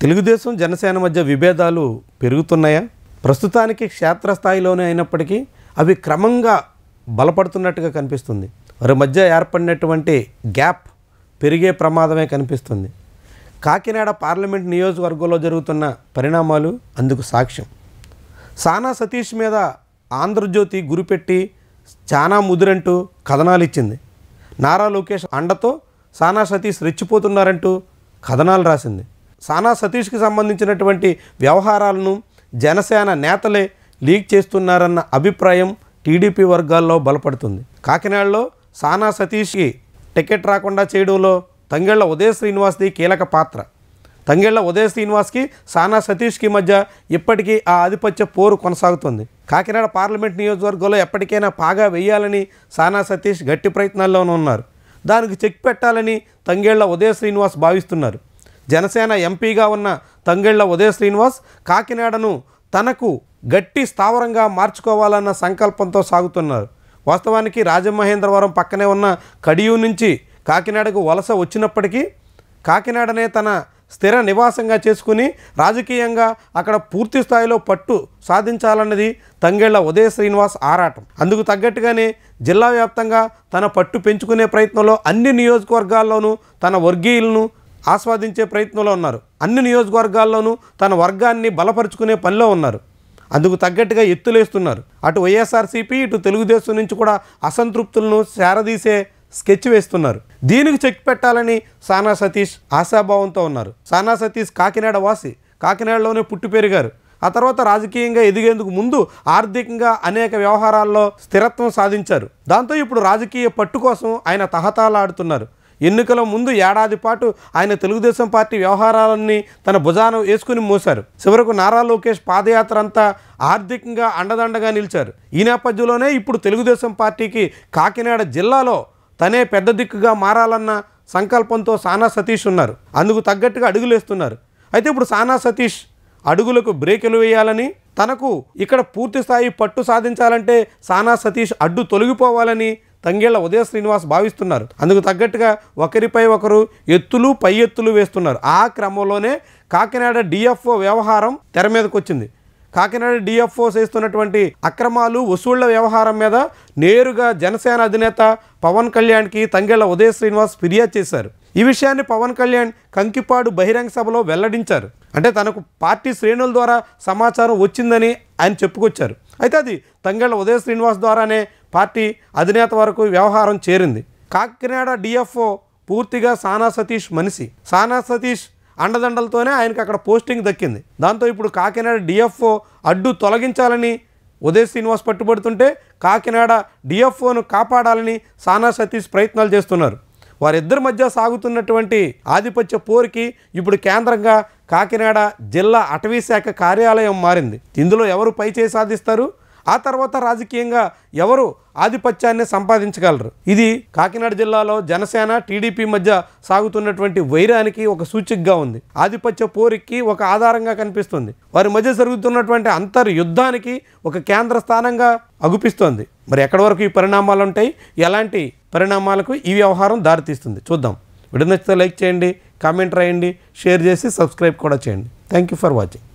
తెలుగుదేశం జనసేన మధ్య విభేదాలు పెరుగుతున్నాయా ప్రస్తుతానికి క్షేత్రస్థాయిలోనే అయినప్పటికీ అవి క్రమంగా బలపడుతున్నట్టుగా కనిపిస్తుంది వారి మధ్య ఏర్పడినటువంటి గ్యాప్ పెరిగే ప్రమాదమే కనిపిస్తుంది కాకినాడ పార్లమెంట్ నియోజకవర్గంలో జరుగుతున్న పరిణామాలు అందుకు సాక్ష్యం సానా సతీష్ మీద ఆంధ్రజ్యోతి గురిపెట్టి చాలా ముదురంటూ కథనాలు ఇచ్చింది నారా లోకేష్ అండతో సానా సతీష్ రెచ్చిపోతున్నారంటూ కథనాలు రాసింది సానా సతీష్కి సంబంధించినటువంటి వ్యవహారాలను జనసేన నేతలే లీక్ చేస్తున్నారన్న అభిప్రాయం టీడీపీ వర్గాల్లో బలపడుతుంది కాకినాడలో సానా సతీష్కి టికెట్ రాకుండా చేయడంలో తంగెళ్ల ఉదయ శ్రీనివాస్ది కీలక పాత్ర తంగెళ్ల ఉదయ శ్రీనివాస్కి సానా సతీష్కి మధ్య ఇప్పటికీ ఆ ఆధిపత్య పోరు కొనసాగుతుంది కాకినాడ పార్లమెంట్ నియోజకవర్గంలో ఎప్పటికైనా పాగా వేయాలని సానా సతీష్ గట్టి ప్రయత్నాల్లోనూ ఉన్నారు దానికి చెక్ పెట్టాలని తంగేళ్ల ఉదయ శ్రీనివాస్ భావిస్తున్నారు జనసేన ఎంపీగా ఉన్న తంగెళ్ల ఉదయ శ్రీనివాస్ కాకినాడను తనకు గట్టి స్థావరంగా మార్చుకోవాలన్న సంకల్పంతో సాగుతున్నారు వాస్తవానికి రాజమహేంద్రవరం పక్కనే ఉన్న కడియూ నుంచి కాకినాడకు వలస వచ్చినప్పటికీ కాకినాడనే తన స్థిర నివాసంగా చేసుకుని రాజకీయంగా అక్కడ పూర్తి స్థాయిలో పట్టు సాధించాలన్నది తంగేళ్ల ఉదయ శ్రీనివాస్ ఆరాటం అందుకు తగ్గట్టుగానే జిల్లా వ్యాప్తంగా తన పట్టు పెంచుకునే ప్రయత్నంలో అన్ని నియోజకవర్గాల్లోనూ తన వర్గీయులను ఆస్వాదించే ప్రయత్నంలో ఉన్నారు అన్ని నియోజకవర్గాల్లోనూ తన వర్గాన్ని బలపరుచుకునే పనిలో ఉన్నారు అందుకు తగ్గట్టుగా ఎత్తులేస్తున్నారు అటు వైఎస్ఆర్సీపీ ఇటు తెలుగుదేశం నుంచి కూడా అసంతృప్తులను శారదీసే స్కెచ్ వేస్తున్నారు దీనికి చెక్ పెట్టాలని సానా సతీష్ ఆశాభావంతో ఉన్నారు సానా సతీష్ కాకినాడ వాసి కాకినాడలోనే పుట్టి పెరిగారు ఆ తర్వాత రాజకీయంగా ఎదిగేందుకు ముందు ఆర్థికంగా అనేక వ్యవహారాల్లో స్థిరత్వం సాధించారు దాంతో ఇప్పుడు రాజకీయ పట్టు కోసం ఆయన తహతాలాడుతున్నారు ఎన్నికల ముందు ఏడాది పాటు ఆయన తెలుగుదేశం పార్టీ వ్యవహారాలన్నీ తన భుజాన వేసుకుని మోశారు చివరకు నారా లోకేష్ పాదయాత్ర అంతా ఆర్థికంగా అండదండగా నిలిచారు ఈ నేపథ్యంలోనే ఇప్పుడు తెలుగుదేశం పార్టీకి కాకినాడ జిల్లాలో తనే పెద్ద దిక్కుగా మారాలన్న సంకల్పంతో సానా సతీష్ ఉన్నారు అందుకు తగ్గట్టుగా అడుగులేస్తున్నారు అయితే ఇప్పుడు సానా సతీష్ అడుగులకు బ్రేకులు వేయాలని తనకు ఇక్కడ పూర్తిస్థాయి పట్టు సాధించాలంటే సానా సతీష్ అడ్డు తొలగిపోవాలని తంగేళ్ల ఉదయ శ్రీనివాస్ భావిస్తున్నారు అందుకు తగ్గట్టుగా ఒకరిపై ఒకరు ఎత్తులు పై ఎత్తులు వేస్తున్నారు ఆ క్రమంలోనే కాకినాడ డిఎఫ్ఓ వ్యవహారం తెర మీదకి వచ్చింది కాకినాడ డిఎఫ్ఓ చేస్తున్నటువంటి అక్రమాలు వసూళ్ల వ్యవహారం మీద నేరుగా జనసేన అధినేత పవన్ కళ్యాణ్కి తంగేళ్ల ఉదయ శ్రీనివాస్ ఫిర్యాదు చేశారు ఈ విషయాన్ని పవన్ కళ్యాణ్ కంకిపాడు బహిరంగ సభలో వెల్లడించారు అంటే తనకు పార్టీ శ్రేణుల ద్వారా సమాచారం వచ్చిందని ఆయన చెప్పుకొచ్చారు అయితే అది తంగేళ్ల ఉదయ శ్రీనివాస్ ద్వారానే పార్టీ అధినేత వరకు వ్యవహారం చేరింది కాకినాడ డిఎఫ్ఓ పూర్తిగా సానా సతీష్ మనిషి సానా సతీష్ అండదండలతోనే ఆయనకు అక్కడ పోస్టింగ్ దక్కింది దాంతో ఇప్పుడు కాకినాడ డిఎఫ్ఓ అడ్డు తొలగించాలని ఉదయ్ శ్రీనివాస్ పట్టుబడుతుంటే కాకినాడ డిఎఫ్ఓను కాపాడాలని సానా సతీష్ ప్రయత్నాలు చేస్తున్నారు వారిద్దరి మధ్య సాగుతున్నటువంటి ఆధిపత్య పోరుకి ఇప్పుడు కేంద్రంగా కాకినాడ జిల్లా అటవీ శాఖ కార్యాలయం మారింది ఇందులో ఎవరు పైచేయి సాధిస్తారు ఆ తర్వాత రాజకీయంగా ఎవరు ఆధిపత్యాన్ని సంపాదించగలరు ఇది కాకినాడ జిల్లాలో జనసేన టీడీపీ మధ్య సాగుతున్నటువంటి వైరానికి ఒక సూచికగా ఉంది ఆధిపత్య పోరికి ఒక ఆధారంగా కనిపిస్తుంది వారి మధ్య జరుగుతున్నటువంటి అంతర్ యుద్ధానికి ఒక కేంద్ర స్థానంగా అగుపిస్తోంది మరి ఎక్కడి వరకు ఈ పరిణామాలు ఉంటాయి ఎలాంటి పరిణామాలకు ఈ వ్యవహారం దారితీస్తుంది చూద్దాం వీడియో లైక్ చేయండి కామెంట్ రాయండి షేర్ చేసి సబ్స్క్రైబ్ కూడా చేయండి థ్యాంక్ యూ ఫర్ వాచింగ్